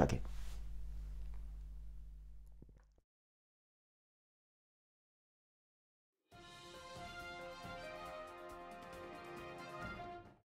O